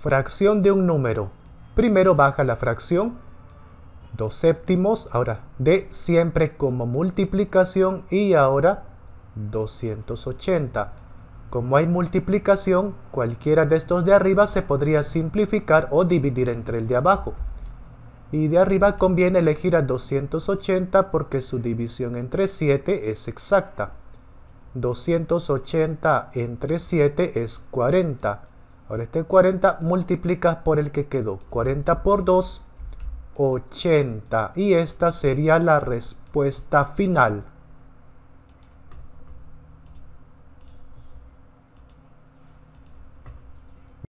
fracción de un número. Primero baja la fracción, 2 séptimos, ahora de siempre como multiplicación y ahora 280. Como hay multiplicación, cualquiera de estos de arriba se podría simplificar o dividir entre el de abajo. Y de arriba conviene elegir a 280 porque su división entre 7 es exacta. 280 entre 7 es 40. Ahora este 40 multiplicas por el que quedó. 40 por 2, 80. Y esta sería la respuesta final.